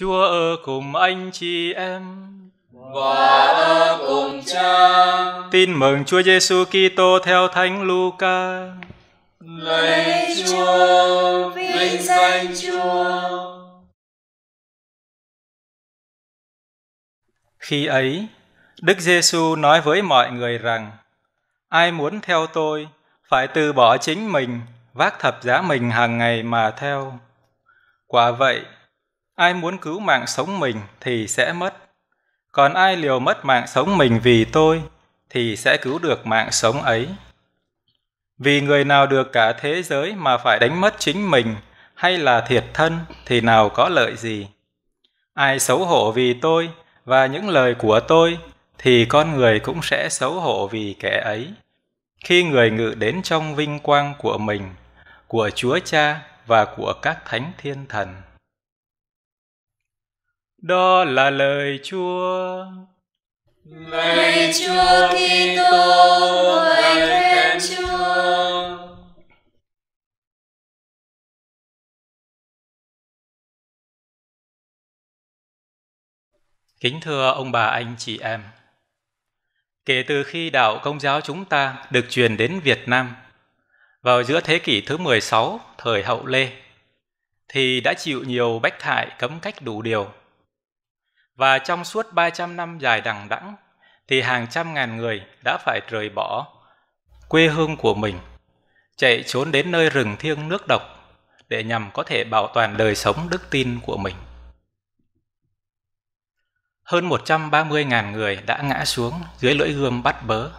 Chúa ở cùng anh chị em và ở cùng cha. Tin mừng Chúa Giêsu Kitô theo Thánh Luca. Lạy Chúa, vinh danh Chúa. Khi ấy, Đức Giêsu nói với mọi người rằng: Ai muốn theo tôi phải từ bỏ chính mình, vác thập giá mình hàng ngày mà theo. Quả vậy, ai muốn cứu mạng sống mình thì sẽ mất. Còn ai liều mất mạng sống mình vì tôi thì sẽ cứu được mạng sống ấy. Vì người nào được cả thế giới mà phải đánh mất chính mình hay là thiệt thân thì nào có lợi gì. Ai xấu hổ vì tôi và những lời của tôi thì con người cũng sẽ xấu hổ vì kẻ ấy. Khi người ngự đến trong vinh quang của mình, của Chúa Cha và của các thánh thiên thần. Đó là lời Chúa. Lạy Chúa Kitô, ngợi khen Chúa. Kính thưa ông bà anh chị em, kể từ khi đạo Công giáo chúng ta được truyền đến Việt Nam vào giữa thế kỷ thứ 16 thời Hậu Lê thì đã chịu nhiều bách hại cấm cách đủ điều và trong suốt 300 năm dài đằng đẵng thì hàng trăm ngàn người đã phải rời bỏ quê hương của mình, chạy trốn đến nơi rừng thiêng nước độc để nhằm có thể bảo toàn đời sống đức tin của mình. Hơn 130.000 người đã ngã xuống dưới lưỡi gươm bắt bớ.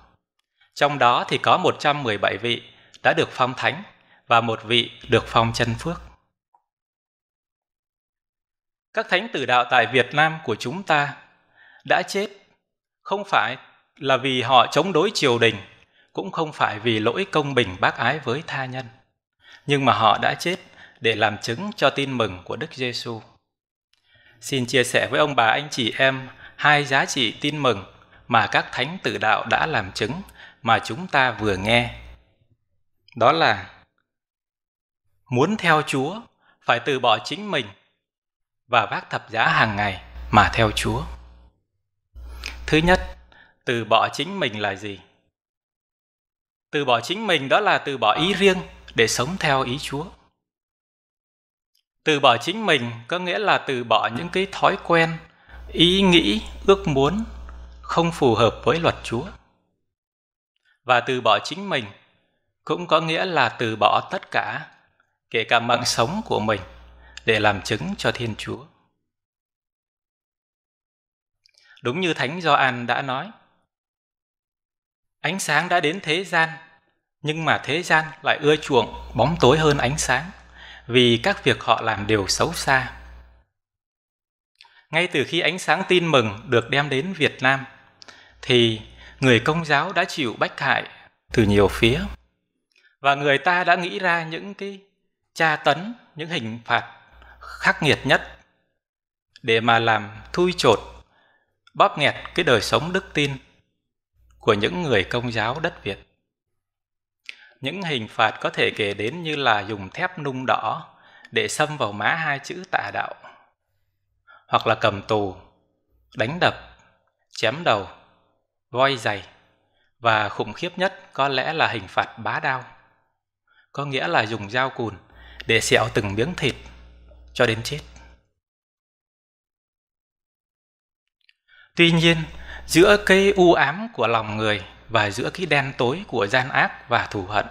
Trong đó thì có 117 vị đã được phong thánh và một vị được phong chân phước các thánh tử đạo tại Việt Nam của chúng ta đã chết không phải là vì họ chống đối triều đình, cũng không phải vì lỗi công bình bác ái với tha nhân, nhưng mà họ đã chết để làm chứng cho tin mừng của Đức Giêsu. Xin chia sẻ với ông bà anh chị em hai giá trị tin mừng mà các thánh tử đạo đã làm chứng mà chúng ta vừa nghe. Đó là muốn theo Chúa phải từ bỏ chính mình và vác thập giá hàng ngày mà theo Chúa. Thứ nhất, từ bỏ chính mình là gì? Từ bỏ chính mình đó là từ bỏ ý riêng để sống theo ý Chúa. Từ bỏ chính mình có nghĩa là từ bỏ những cái thói quen, ý nghĩ, ước muốn không phù hợp với luật Chúa. Và từ bỏ chính mình cũng có nghĩa là từ bỏ tất cả, kể cả mạng sống của mình để làm chứng cho Thiên Chúa. Đúng như Thánh Gioan đã nói, ánh sáng đã đến thế gian, nhưng mà thế gian lại ưa chuộng bóng tối hơn ánh sáng vì các việc họ làm đều xấu xa. Ngay từ khi ánh sáng tin mừng được đem đến Việt Nam thì người công giáo đã chịu bách hại từ nhiều phía và người ta đã nghĩ ra những cái tra tấn những hình phạt khắc nghiệt nhất để mà làm thui chột, bóp nghẹt cái đời sống đức tin của những người công giáo đất Việt. Những hình phạt có thể kể đến như là dùng thép nung đỏ để xâm vào má hai chữ tạ đạo, hoặc là cầm tù, đánh đập, chém đầu, voi giày và khủng khiếp nhất có lẽ là hình phạt bá đao, có nghĩa là dùng dao cùn để xẹo từng miếng thịt cho đến chết. Tuy nhiên, giữa cây u ám của lòng người và giữa cái đen tối của gian ác và thù hận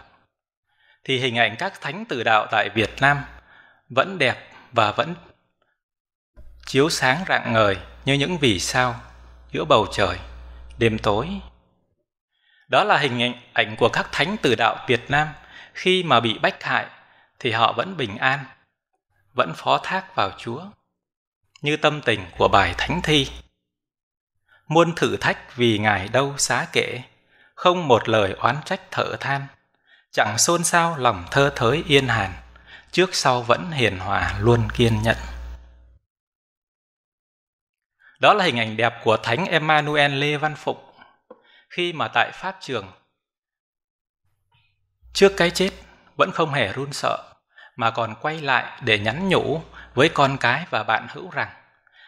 thì hình ảnh các thánh tử đạo tại Việt Nam vẫn đẹp và vẫn chiếu sáng rạng ngời như những vì sao giữa bầu trời đêm tối. Đó là hình ảnh của các thánh tử đạo Việt Nam khi mà bị bách hại thì họ vẫn bình an vẫn phó thác vào Chúa. Như tâm tình của bài Thánh Thi. Muôn thử thách vì Ngài đâu xá kệ, không một lời oán trách thở than, chẳng xôn xao lòng thơ thới yên hàn, trước sau vẫn hiền hòa luôn kiên nhẫn. Đó là hình ảnh đẹp của Thánh Emmanuel Lê Văn Phụng khi mà tại Pháp trường trước cái chết vẫn không hề run sợ mà còn quay lại để nhắn nhủ với con cái và bạn hữu rằng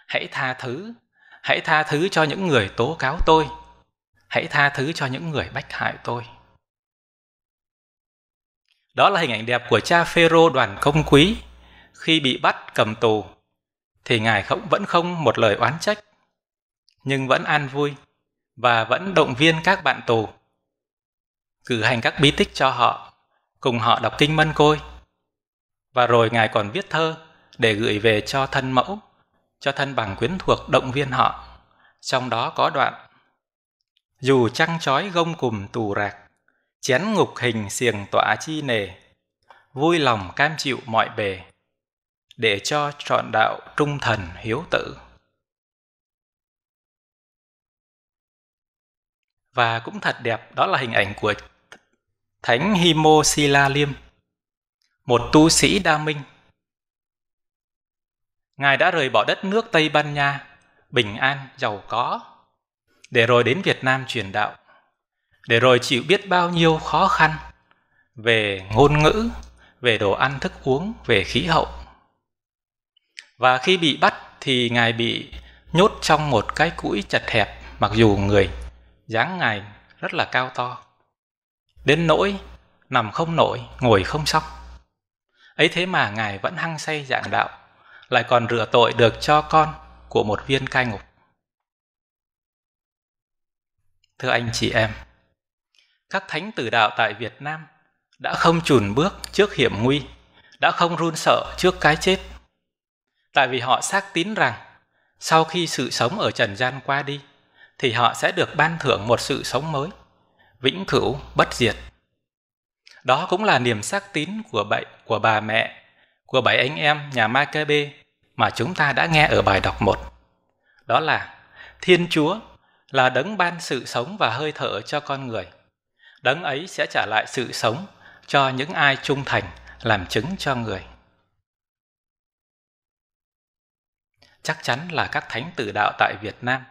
hãy tha thứ hãy tha thứ cho những người tố cáo tôi hãy tha thứ cho những người bách hại tôi đó là hình ảnh đẹp của cha phêrô đoàn công quý khi bị bắt cầm tù thì ngài không vẫn không một lời oán trách nhưng vẫn an vui và vẫn động viên các bạn tù cử hành các bí tích cho họ cùng họ đọc kinh mân côi và rồi Ngài còn viết thơ để gửi về cho thân mẫu, cho thân bằng quyến thuộc động viên họ. Trong đó có đoạn Dù trăng trói gông cùm tù rạc, chén ngục hình xiềng tỏa chi nề, vui lòng cam chịu mọi bề, để cho trọn đạo trung thần hiếu tử. Và cũng thật đẹp, đó là hình ảnh của Thánh himo sila Liêm một tu sĩ đa minh. Ngài đã rời bỏ đất nước Tây Ban Nha, bình an, giàu có, để rồi đến Việt Nam truyền đạo, để rồi chịu biết bao nhiêu khó khăn về ngôn ngữ, về đồ ăn thức uống, về khí hậu. Và khi bị bắt thì Ngài bị nhốt trong một cái cũi chật hẹp mặc dù người dáng Ngài rất là cao to. Đến nỗi nằm không nổi, ngồi không xong ấy thế mà ngài vẫn hăng say giảng đạo lại còn rửa tội được cho con của một viên cai ngục thưa anh chị em các thánh tử đạo tại việt nam đã không chùn bước trước hiểm nguy đã không run sợ trước cái chết tại vì họ xác tín rằng sau khi sự sống ở trần gian qua đi thì họ sẽ được ban thưởng một sự sống mới vĩnh cửu bất diệt đó cũng là niềm xác tín của bậy của bà mẹ, của bảy anh em nhà Maccabe mà chúng ta đã nghe ở bài đọc 1. Đó là Thiên Chúa là đấng ban sự sống và hơi thở cho con người. Đấng ấy sẽ trả lại sự sống cho những ai trung thành làm chứng cho người. Chắc chắn là các thánh tử đạo tại Việt Nam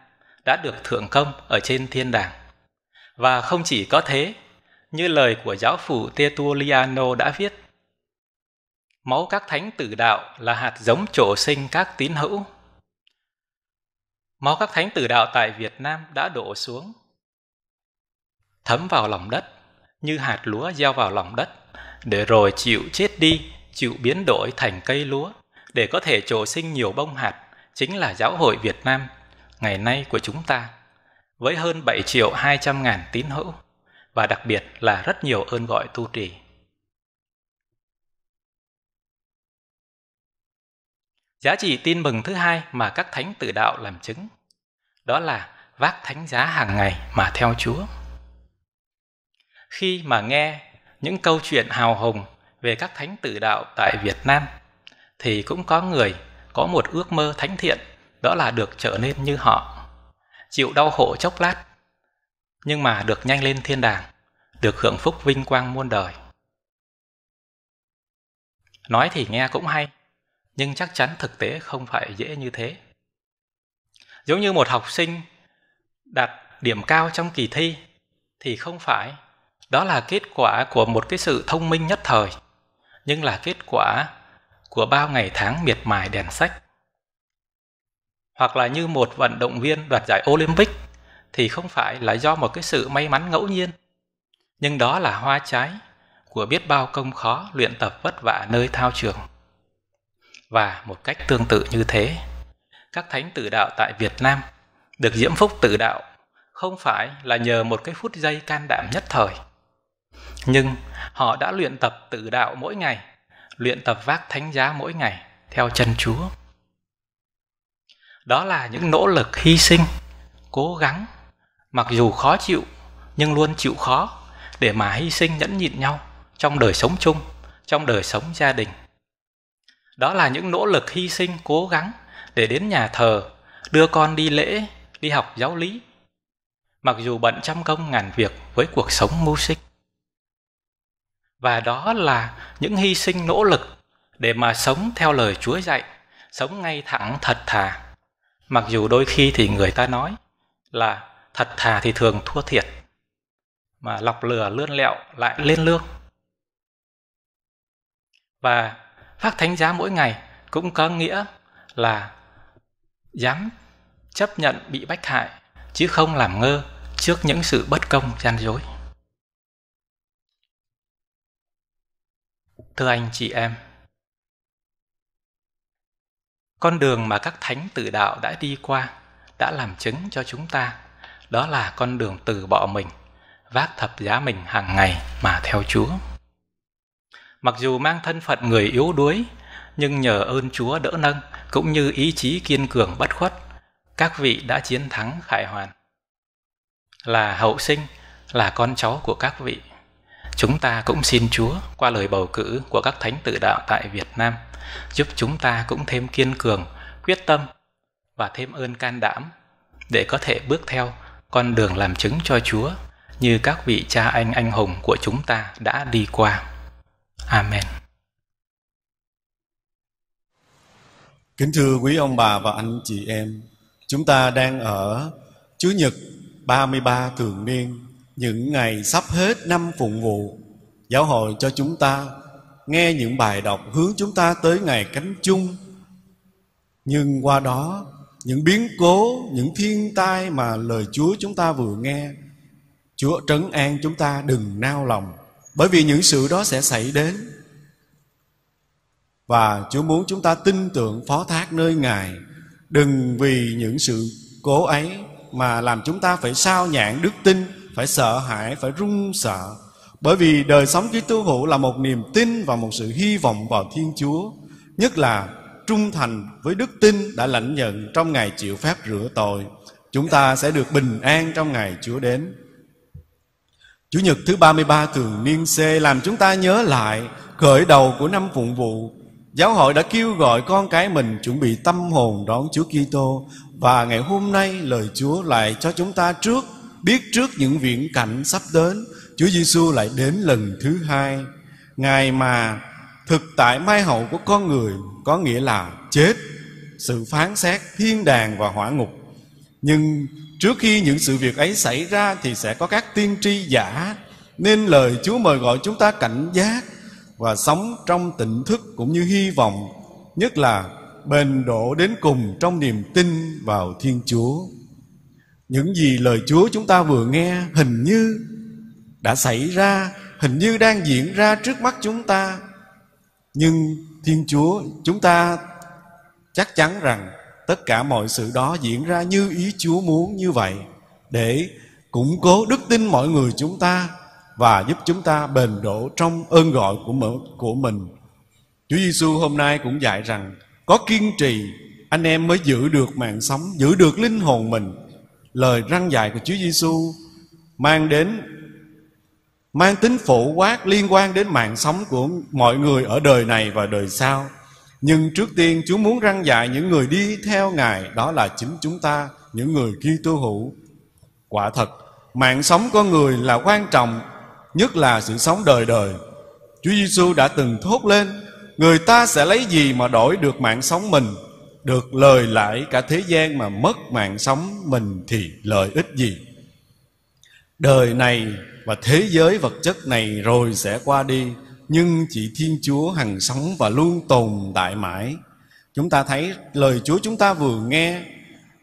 đã được thượng công ở trên thiên đàng. Và không chỉ có thế, như lời của giáo phụ Tertulliano đã viết. Máu các thánh tử đạo là hạt giống trổ sinh các tín hữu. Máu các thánh tử đạo tại Việt Nam đã đổ xuống, thấm vào lòng đất, như hạt lúa gieo vào lòng đất, để rồi chịu chết đi, chịu biến đổi thành cây lúa, để có thể trổ sinh nhiều bông hạt, chính là giáo hội Việt Nam ngày nay của chúng ta, với hơn 7 triệu 200 ngàn tín hữu và đặc biệt là rất nhiều ơn gọi tu trì. Giá trị tin mừng thứ hai mà các thánh tử đạo làm chứng đó là vác thánh giá hàng ngày mà theo Chúa. Khi mà nghe những câu chuyện hào hùng về các thánh tử đạo tại Việt Nam thì cũng có người có một ước mơ thánh thiện đó là được trở nên như họ, chịu đau khổ chốc lát nhưng mà được nhanh lên thiên đàng, được hưởng phúc vinh quang muôn đời. Nói thì nghe cũng hay, nhưng chắc chắn thực tế không phải dễ như thế. Giống như một học sinh đạt điểm cao trong kỳ thi thì không phải đó là kết quả của một cái sự thông minh nhất thời, nhưng là kết quả của bao ngày tháng miệt mài đèn sách. Hoặc là như một vận động viên đoạt giải Olympic thì không phải là do một cái sự may mắn ngẫu nhiên nhưng đó là hoa trái của biết bao công khó luyện tập vất vả nơi thao trường và một cách tương tự như thế các thánh tử đạo tại việt nam được diễm phúc tử đạo không phải là nhờ một cái phút giây can đảm nhất thời nhưng họ đã luyện tập tử đạo mỗi ngày luyện tập vác thánh giá mỗi ngày theo chân chúa đó là những nỗ lực hy sinh cố gắng mặc dù khó chịu nhưng luôn chịu khó để mà hy sinh nhẫn nhịn nhau trong đời sống chung trong đời sống gia đình đó là những nỗ lực hy sinh cố gắng để đến nhà thờ đưa con đi lễ đi học giáo lý mặc dù bận trăm công ngàn việc với cuộc sống mưu sinh và đó là những hy sinh nỗ lực để mà sống theo lời chúa dạy sống ngay thẳng thật thà mặc dù đôi khi thì người ta nói là thật thà thì thường thua thiệt mà lọc lừa lươn lẹo lại lên lương và phát thánh giá mỗi ngày cũng có nghĩa là dám chấp nhận bị bách hại chứ không làm ngơ trước những sự bất công gian dối thưa anh chị em con đường mà các thánh tử đạo đã đi qua đã làm chứng cho chúng ta đó là con đường từ bỏ mình vác thập giá mình hàng ngày mà theo chúa mặc dù mang thân phận người yếu đuối nhưng nhờ ơn chúa đỡ nâng cũng như ý chí kiên cường bất khuất các vị đã chiến thắng khải hoàn là hậu sinh là con cháu của các vị chúng ta cũng xin chúa qua lời bầu cử của các thánh tử đạo tại việt nam giúp chúng ta cũng thêm kiên cường quyết tâm và thêm ơn can đảm để có thể bước theo con đường làm chứng cho Chúa như các vị cha anh anh hùng của chúng ta đã đi qua. Amen. Kính thưa quý ông bà và anh chị em, chúng ta đang ở Chủ nhật 33 thường niên, những ngày sắp hết năm phụng vụ. Giáo hội cho chúng ta nghe những bài đọc hướng chúng ta tới ngày cánh chung. Nhưng qua đó những biến cố những thiên tai mà lời chúa chúng ta vừa nghe chúa trấn an chúng ta đừng nao lòng bởi vì những sự đó sẽ xảy đến và chúa muốn chúng ta tin tưởng phó thác nơi ngài đừng vì những sự cố ấy mà làm chúng ta phải sao nhãn đức tin phải sợ hãi phải run sợ bởi vì đời sống Kitô hữu là một niềm tin và một sự hy vọng vào Thiên Chúa, nhất là trung thành với đức tin đã lãnh nhận trong ngày chịu phép rửa tội chúng ta sẽ được bình an trong ngày Chúa đến. Chủ nhật thứ 33 thường niên C làm chúng ta nhớ lại khởi đầu của năm phụng vụ. Giáo hội đã kêu gọi con cái mình chuẩn bị tâm hồn đón Chúa Kitô và ngày hôm nay lời Chúa lại cho chúng ta trước biết trước những viễn cảnh sắp đến. Chúa Giêsu lại đến lần thứ hai. ngài mà thực tại mai hậu của con người có nghĩa là chết sự phán xét thiên đàng và hỏa ngục nhưng trước khi những sự việc ấy xảy ra thì sẽ có các tiên tri giả nên lời chúa mời gọi chúng ta cảnh giác và sống trong tỉnh thức cũng như hy vọng nhất là bền độ đến cùng trong niềm tin vào thiên chúa những gì lời chúa chúng ta vừa nghe hình như đã xảy ra hình như đang diễn ra trước mắt chúng ta nhưng thiên chúa chúng ta chắc chắn rằng tất cả mọi sự đó diễn ra như ý chúa muốn như vậy để củng cố đức tin mọi người chúng ta và giúp chúng ta bền đổ trong ơn gọi của của mình. Chúa Giêsu hôm nay cũng dạy rằng có kiên trì anh em mới giữ được mạng sống, giữ được linh hồn mình. Lời răng dạy của Chúa Giêsu mang đến mang tính phổ quát liên quan đến mạng sống của mọi người ở đời này và đời sau nhưng trước tiên Chúa muốn răng dạy những người đi theo Ngài Đó là chính chúng ta, những người ghi tu hữu Quả thật, mạng sống con người là quan trọng Nhất là sự sống đời đời Chúa Giêsu đã từng thốt lên Người ta sẽ lấy gì mà đổi được mạng sống mình Được lời lãi cả thế gian mà mất mạng sống mình thì lợi ích gì đời này và thế giới vật chất này rồi sẽ qua đi nhưng chỉ thiên chúa hằng sống và luôn tồn tại mãi chúng ta thấy lời chúa chúng ta vừa nghe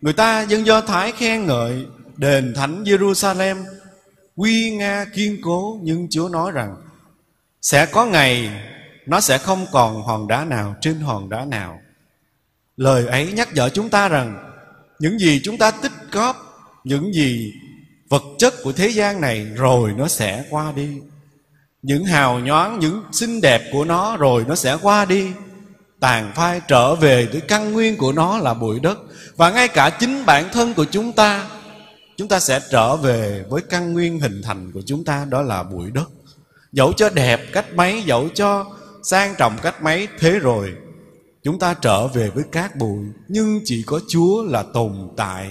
người ta dân do thái khen ngợi đền thánh jerusalem quy nga kiên cố nhưng chúa nói rằng sẽ có ngày nó sẽ không còn hòn đá nào trên hòn đá nào lời ấy nhắc nhở chúng ta rằng những gì chúng ta tích góp những gì vật chất của thế gian này rồi nó sẽ qua đi những hào nhoáng những xinh đẹp của nó rồi nó sẽ qua đi tàn phai trở về tới căn nguyên của nó là bụi đất và ngay cả chính bản thân của chúng ta chúng ta sẽ trở về với căn nguyên hình thành của chúng ta đó là bụi đất dẫu cho đẹp cách mấy dẫu cho sang trọng cách mấy thế rồi chúng ta trở về với cát bụi nhưng chỉ có chúa là tồn tại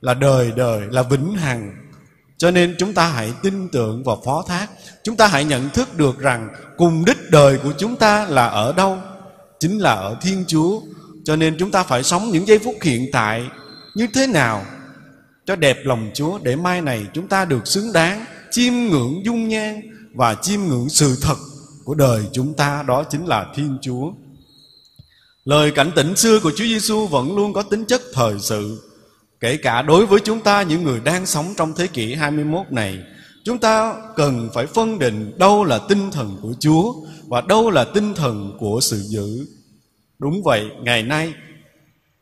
là đời đời là vĩnh hằng cho nên chúng ta hãy tin tưởng và phó thác Chúng ta hãy nhận thức được rằng Cùng đích đời của chúng ta là ở đâu Chính là ở Thiên Chúa Cho nên chúng ta phải sống những giây phút hiện tại Như thế nào Cho đẹp lòng Chúa Để mai này chúng ta được xứng đáng Chiêm ngưỡng dung nhan Và chiêm ngưỡng sự thật của đời chúng ta Đó chính là Thiên Chúa Lời cảnh tỉnh xưa của Chúa Giêsu vẫn luôn có tính chất thời sự Kể cả đối với chúng ta những người đang sống trong thế kỷ 21 này Chúng ta cần phải phân định đâu là tinh thần của Chúa Và đâu là tinh thần của sự dữ Đúng vậy, ngày nay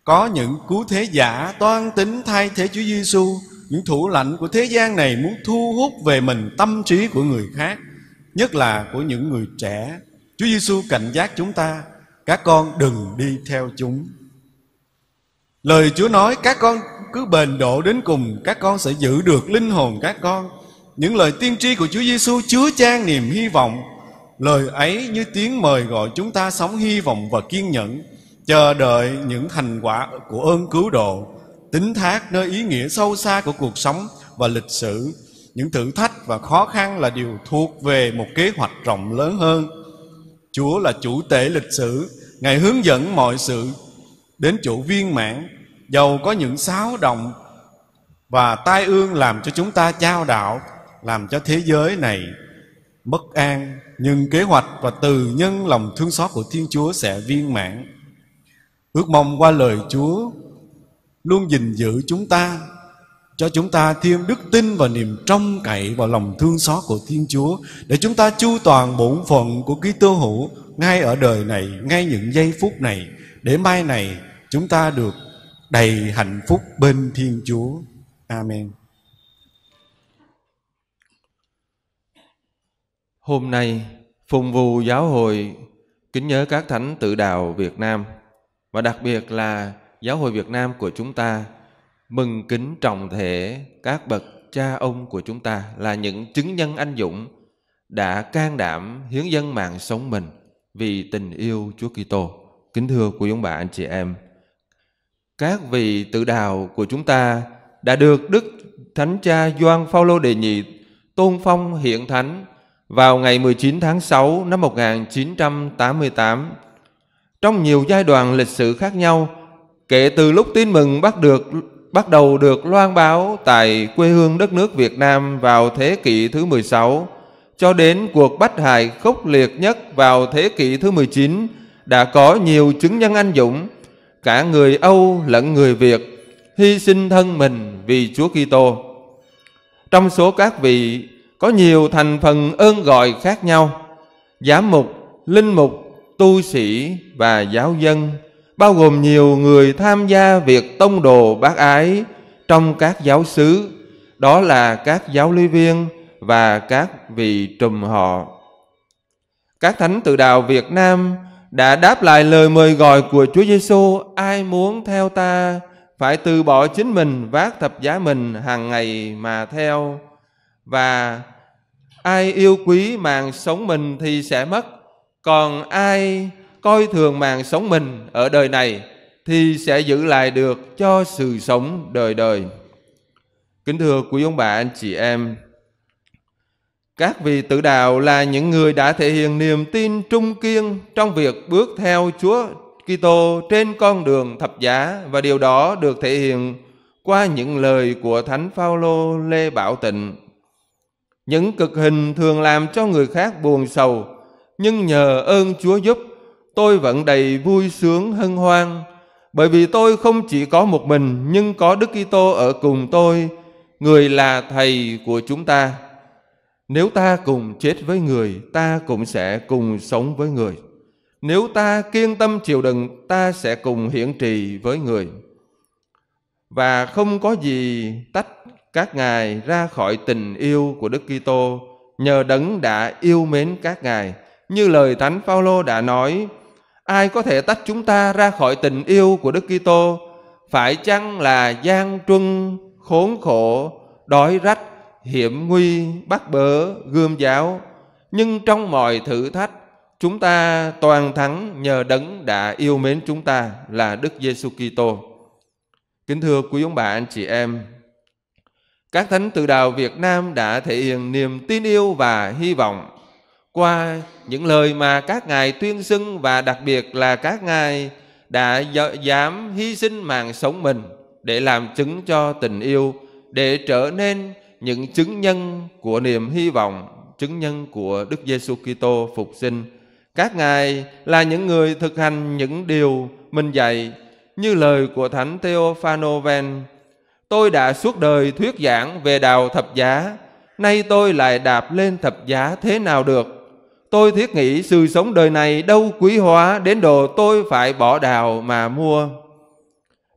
Có những cứu thế giả toan tính thay thế Chúa Giêsu Những thủ lãnh của thế gian này muốn thu hút về mình tâm trí của người khác Nhất là của những người trẻ Chúa Giêsu cảnh giác chúng ta Các con đừng đi theo chúng Lời Chúa nói các con cứ bền độ đến cùng các con sẽ giữ được linh hồn các con những lời tiên tri của Chúa Giêsu chứa chan niềm hy vọng lời ấy như tiếng mời gọi chúng ta sống hy vọng và kiên nhẫn chờ đợi những thành quả của ơn cứu độ tính thác nơi ý nghĩa sâu xa của cuộc sống và lịch sử những thử thách và khó khăn là điều thuộc về một kế hoạch rộng lớn hơn chúa là chủ tể lịch sử ngài hướng dẫn mọi sự đến chỗ viên mãn dầu có những sáo động và tai ương làm cho chúng ta trao đạo làm cho thế giới này bất an nhưng kế hoạch và từ nhân lòng thương xót của thiên chúa sẽ viên mãn ước mong qua lời chúa luôn gìn giữ chúng ta cho chúng ta thêm đức tin và niềm trông cậy vào lòng thương xót của Thiên Chúa để chúng ta chu toàn bổn phận của Kitô hữu ngay ở đời này, ngay những giây phút này để mai này chúng ta được đầy hạnh phúc bên Thiên Chúa. Amen. Hôm nay, Phùng Vù Giáo hội kính nhớ các thánh tự đạo Việt Nam và đặc biệt là Giáo hội Việt Nam của chúng ta mừng kính trọng thể các bậc cha ông của chúng ta là những chứng nhân anh dũng đã can đảm hiến dân mạng sống mình vì tình yêu Chúa Kitô. Kính thưa quý ông bà anh chị em, các vị tự đạo của chúng ta đã được Đức Thánh Cha Doan Phaolô Đề Nhị tôn phong hiện thánh vào ngày 19 tháng 6 năm 1988. Trong nhiều giai đoạn lịch sử khác nhau, kể từ lúc tin mừng bắt được bắt đầu được loan báo tại quê hương đất nước Việt Nam vào thế kỷ thứ 16 cho đến cuộc bắt hại khốc liệt nhất vào thế kỷ thứ 19 đã có nhiều chứng nhân anh dũng cả người Âu lẫn người Việt hy sinh thân mình vì Chúa Kitô. Trong số các vị có nhiều thành phần ơn gọi khác nhau, giám mục, linh mục, tu sĩ và giáo dân, bao gồm nhiều người tham gia việc tông đồ bác ái trong các giáo xứ, đó là các giáo lý viên và các vị trùm họ. Các thánh tự đạo Việt Nam đã đáp lại lời mời gọi của Chúa Giêsu, ai muốn theo ta phải từ bỏ chính mình, vác thập giá mình hàng ngày mà theo. Và ai yêu quý mạng sống mình thì sẽ mất, còn ai coi thường mạng sống mình ở đời này thì sẽ giữ lại được cho sự sống đời đời. Kính thưa quý ông bà anh chị em, các vị tự đạo là những người đã thể hiện niềm tin trung kiên trong việc bước theo Chúa Kitô trên con đường thập giá và điều đó được thể hiện qua những lời của Thánh Phaolô Lê Bảo Tịnh. Những cực hình thường làm cho người khác buồn sầu, nhưng nhờ ơn Chúa giúp, tôi vẫn đầy vui sướng hân hoan, bởi vì tôi không chỉ có một mình nhưng có Đức Kitô ở cùng tôi, người là thầy của chúng ta. Nếu ta cùng chết với người, ta cũng sẽ cùng sống với người. Nếu ta kiên tâm chịu đựng, ta sẽ cùng hiển trì với người. Và không có gì tách các ngài ra khỏi tình yêu của Đức Kitô nhờ đấng đã yêu mến các ngài. Như lời Thánh Phaolô đã nói, ai có thể tách chúng ta ra khỏi tình yêu của Đức Kitô? Phải chăng là gian truân, khốn khổ, đói rách, hiểm nguy bắt bớ gươm giáo nhưng trong mọi thử thách chúng ta toàn thắng nhờ đấng đã yêu mến chúng ta là Đức Giêsu Kitô. Kính thưa quý ông bà anh chị em, các thánh tự đạo Việt Nam đã thể hiện niềm tin yêu và hy vọng qua những lời mà các ngài tuyên xưng và đặc biệt là các ngài đã dám hy sinh mạng sống mình để làm chứng cho tình yêu để trở nên những chứng nhân của niềm hy vọng, chứng nhân của Đức Giêsu Kitô phục sinh. Các ngài là những người thực hành những điều mình dạy như lời của Thánh Theophano Ven. Tôi đã suốt đời thuyết giảng về đào thập giá, nay tôi lại đạp lên thập giá thế nào được? Tôi thiết nghĩ sự sống đời này đâu quý hóa đến độ tôi phải bỏ đào mà mua.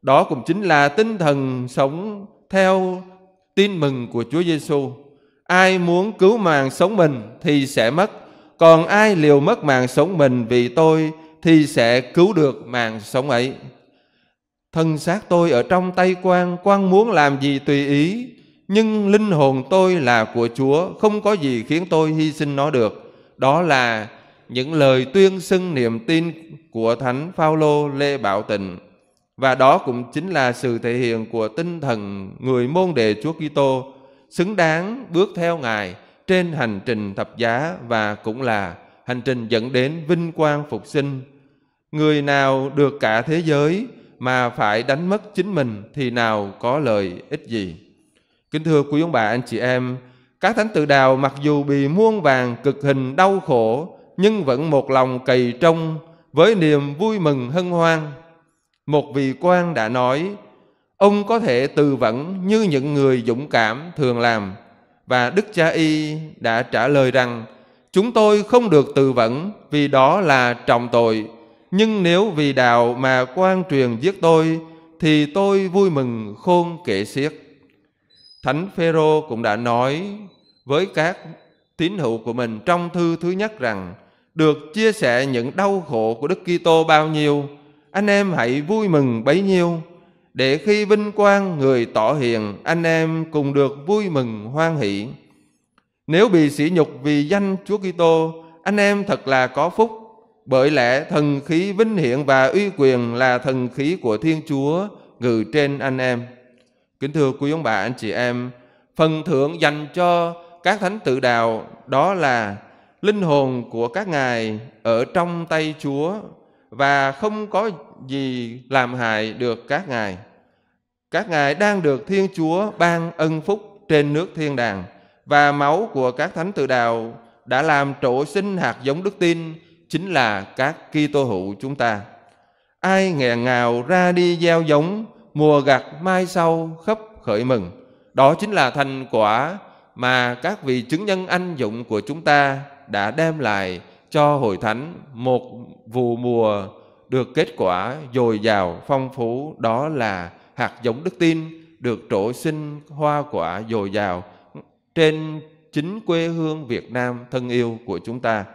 Đó cũng chính là tinh thần sống theo tin mừng của Chúa Giêsu. Ai muốn cứu mạng sống mình thì sẽ mất, còn ai liều mất mạng sống mình vì tôi thì sẽ cứu được mạng sống ấy. Thân xác tôi ở trong tay quan, quan muốn làm gì tùy ý, nhưng linh hồn tôi là của Chúa, không có gì khiến tôi hy sinh nó được. Đó là những lời tuyên xưng niềm tin của Thánh Phaolô Lê Bảo Tịnh và đó cũng chính là sự thể hiện của tinh thần người môn đệ Chúa Kitô xứng đáng bước theo Ngài trên hành trình thập giá và cũng là hành trình dẫn đến vinh quang phục sinh. Người nào được cả thế giới mà phải đánh mất chính mình thì nào có lợi ích gì. Kính thưa quý ông bà anh chị em, các thánh tự đào mặc dù bị muôn vàng cực hình đau khổ nhưng vẫn một lòng cày trông với niềm vui mừng hân hoan một vị quan đã nói ông có thể từ vẫn như những người dũng cảm thường làm và đức cha y đã trả lời rằng chúng tôi không được từ vẫn vì đó là trọng tội nhưng nếu vì đạo mà quan truyền giết tôi thì tôi vui mừng khôn kể xiết thánh phêrô cũng đã nói với các tín hữu của mình trong thư thứ nhất rằng được chia sẻ những đau khổ của đức kitô bao nhiêu anh em hãy vui mừng bấy nhiêu để khi vinh quang người tỏ hiền anh em cùng được vui mừng hoan hỷ nếu bị sỉ nhục vì danh Chúa Kitô anh em thật là có phúc bởi lẽ thần khí vinh hiển và uy quyền là thần khí của Thiên Chúa ngự trên anh em kính thưa quý ông bà anh chị em phần thưởng dành cho các thánh tự đạo đó là linh hồn của các ngài ở trong tay Chúa và không có gì làm hại được các ngài. Các ngài đang được Thiên Chúa ban ân phúc trên nước thiên đàng và máu của các thánh tự đạo đã làm trổ sinh hạt giống đức tin chính là các Kitô hữu chúng ta. Ai nghẹn ngào ra đi gieo giống, mùa gặt mai sau khắp khởi mừng. Đó chính là thành quả mà các vị chứng nhân anh dụng của chúng ta đã đem lại cho hội thánh một vụ mùa được kết quả dồi dào phong phú đó là hạt giống đức tin được trổ sinh hoa quả dồi dào trên chính quê hương Việt Nam thân yêu của chúng ta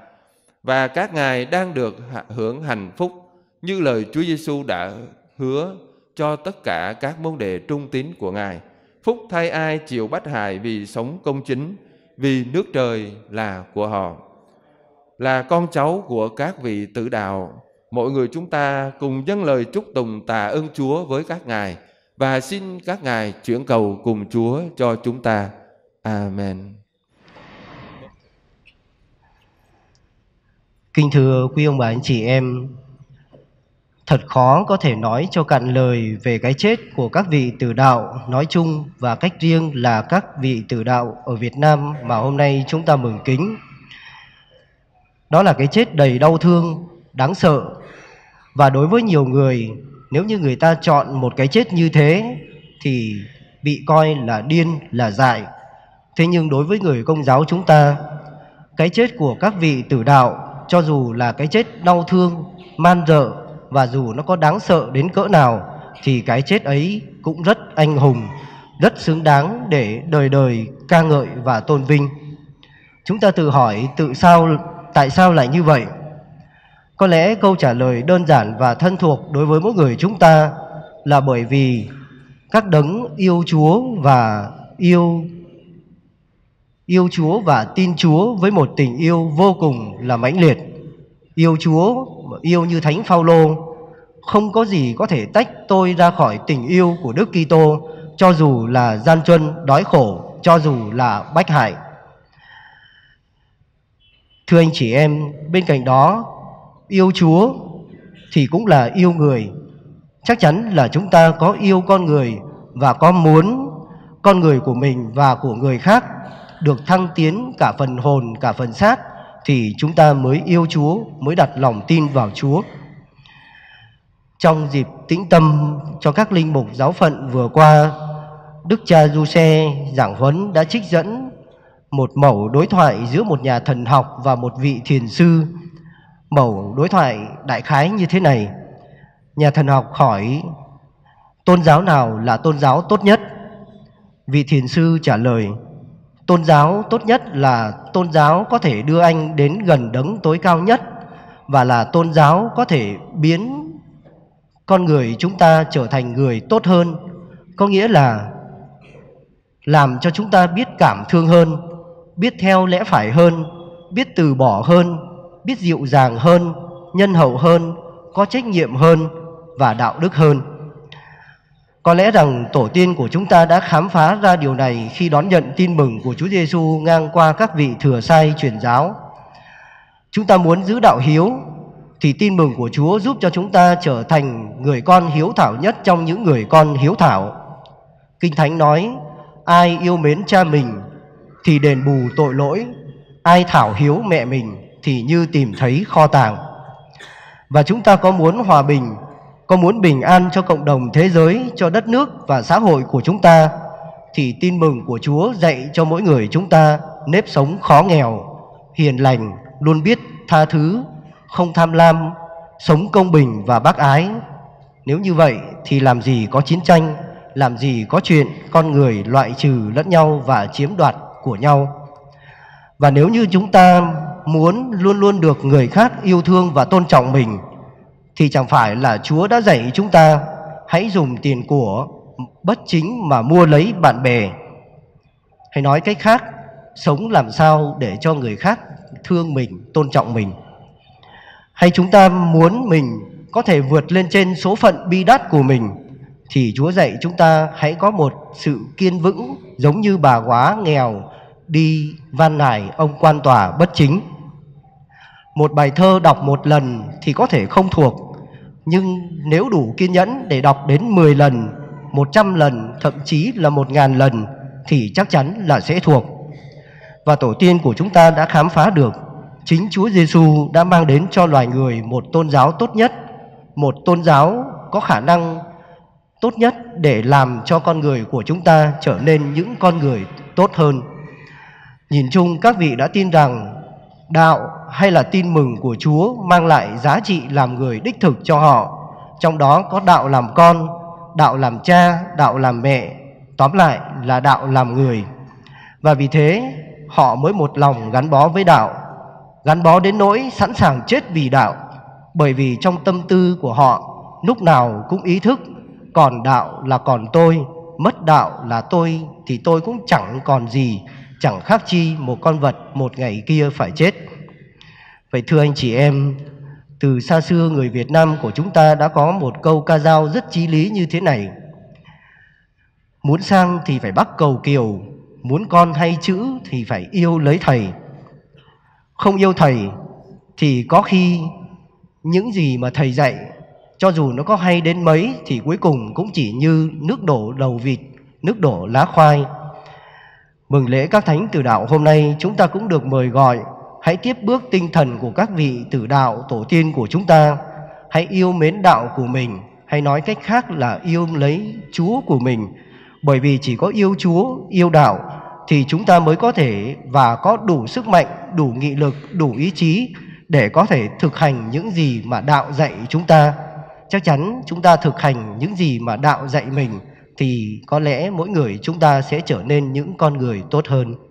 và các ngài đang được hưởng hạnh phúc như lời Chúa Giêsu đã hứa cho tất cả các môn đệ trung tín của ngài. Phúc thay ai chịu bách hại vì sống công chính, vì nước trời là của họ là con cháu của các vị tử đạo. Mọi người chúng ta cùng dâng lời chúc tùng tạ ơn Chúa với các ngài và xin các ngài chuyển cầu cùng Chúa cho chúng ta. Amen. Kính thưa quý ông bà anh chị em, thật khó có thể nói cho cạn lời về cái chết của các vị tử đạo nói chung và cách riêng là các vị tử đạo ở Việt Nam mà hôm nay chúng ta mừng kính. Đó là cái chết đầy đau thương, đáng sợ. Và đối với nhiều người, nếu như người ta chọn một cái chết như thế thì bị coi là điên, là dại. Thế nhưng đối với người công giáo chúng ta, cái chết của các vị tử đạo cho dù là cái chết đau thương, man dợ và dù nó có đáng sợ đến cỡ nào thì cái chết ấy cũng rất anh hùng, rất xứng đáng để đời đời ca ngợi và tôn vinh. Chúng ta tự hỏi tự sao tại sao lại như vậy? Có lẽ câu trả lời đơn giản và thân thuộc đối với mỗi người chúng ta là bởi vì các đấng yêu Chúa và yêu yêu Chúa và tin Chúa với một tình yêu vô cùng là mãnh liệt. Yêu Chúa, yêu như Thánh Phaolô, không có gì có thể tách tôi ra khỏi tình yêu của Đức Kitô, cho dù là gian truân, đói khổ, cho dù là bách hại. Thưa anh chị em, bên cạnh đó, yêu Chúa thì cũng là yêu người. Chắc chắn là chúng ta có yêu con người và có muốn con người của mình và của người khác được thăng tiến cả phần hồn, cả phần xác thì chúng ta mới yêu Chúa, mới đặt lòng tin vào Chúa. Trong dịp tĩnh tâm cho các linh mục giáo phận vừa qua, Đức cha Giuse giảng huấn đã trích dẫn một mẫu đối thoại giữa một nhà thần học và một vị thiền sư. Mẫu đối thoại đại khái như thế này. Nhà thần học hỏi tôn giáo nào là tôn giáo tốt nhất? Vị thiền sư trả lời Tôn giáo tốt nhất là tôn giáo có thể đưa anh đến gần đấng tối cao nhất và là tôn giáo có thể biến con người chúng ta trở thành người tốt hơn, có nghĩa là làm cho chúng ta biết cảm thương hơn biết theo lẽ phải hơn biết từ bỏ hơn biết dịu dàng hơn nhân hậu hơn có trách nhiệm hơn và đạo đức hơn có lẽ rằng tổ tiên của chúng ta đã khám phá ra điều này khi đón nhận tin mừng của Chúa Giêsu ngang qua các vị thừa sai truyền giáo. Chúng ta muốn giữ đạo hiếu thì tin mừng của Chúa giúp cho chúng ta trở thành người con hiếu thảo nhất trong những người con hiếu thảo. Kinh Thánh nói, ai yêu mến cha mình thì đền bù tội lỗi ai thảo hiếu mẹ mình thì như tìm thấy kho tàng và chúng ta có muốn hòa bình có muốn bình an cho cộng đồng thế giới cho đất nước và xã hội của chúng ta thì tin mừng của chúa dạy cho mỗi người chúng ta nếp sống khó nghèo hiền lành luôn biết tha thứ không tham lam sống công bình và bác ái nếu như vậy thì làm gì có chiến tranh làm gì có chuyện con người loại trừ lẫn nhau và chiếm đoạt của nhau và nếu như chúng ta muốn luôn luôn được người khác yêu thương và tôn trọng mình thì chẳng phải là chúa đã dạy chúng ta hãy dùng tiền của bất chính mà mua lấy bạn bè hay nói cách khác sống làm sao để cho người khác thương mình tôn trọng mình hay chúng ta muốn mình có thể vượt lên trên số phận bi đát của mình thì chúa dạy chúng ta hãy có một sự kiên vững giống như bà quá nghèo đi van nài ông quan tòa bất chính. Một bài thơ đọc một lần thì có thể không thuộc, nhưng nếu đủ kiên nhẫn để đọc đến 10 lần, 100 lần, thậm chí là 1000 lần thì chắc chắn là sẽ thuộc. Và tổ tiên của chúng ta đã khám phá được chính Chúa Giêsu đã mang đến cho loài người một tôn giáo tốt nhất, một tôn giáo có khả năng tốt nhất để làm cho con người của chúng ta trở nên những con người tốt hơn Nhìn chung các vị đã tin rằng đạo hay là tin mừng của Chúa mang lại giá trị làm người đích thực cho họ, trong đó có đạo làm con, đạo làm cha, đạo làm mẹ, tóm lại là đạo làm người. Và vì thế, họ mới một lòng gắn bó với đạo, gắn bó đến nỗi sẵn sàng chết vì đạo, bởi vì trong tâm tư của họ lúc nào cũng ý thức còn đạo là còn tôi, mất đạo là tôi thì tôi cũng chẳng còn gì chẳng khác chi một con vật một ngày kia phải chết. Vậy thưa anh chị em, từ xa xưa người Việt Nam của chúng ta đã có một câu ca dao rất chí lý như thế này. Muốn sang thì phải bắt cầu kiều, muốn con hay chữ thì phải yêu lấy thầy. Không yêu thầy thì có khi những gì mà thầy dạy cho dù nó có hay đến mấy thì cuối cùng cũng chỉ như nước đổ đầu vịt, nước đổ lá khoai. Mừng lễ các thánh tử đạo hôm nay chúng ta cũng được mời gọi hãy tiếp bước tinh thần của các vị tử đạo tổ tiên của chúng ta. Hãy yêu mến đạo của mình, hay nói cách khác là yêu lấy Chúa của mình. Bởi vì chỉ có yêu Chúa, yêu đạo thì chúng ta mới có thể và có đủ sức mạnh, đủ nghị lực, đủ ý chí để có thể thực hành những gì mà đạo dạy chúng ta. Chắc chắn chúng ta thực hành những gì mà đạo dạy mình thì có lẽ mỗi người chúng ta sẽ trở nên những con người tốt hơn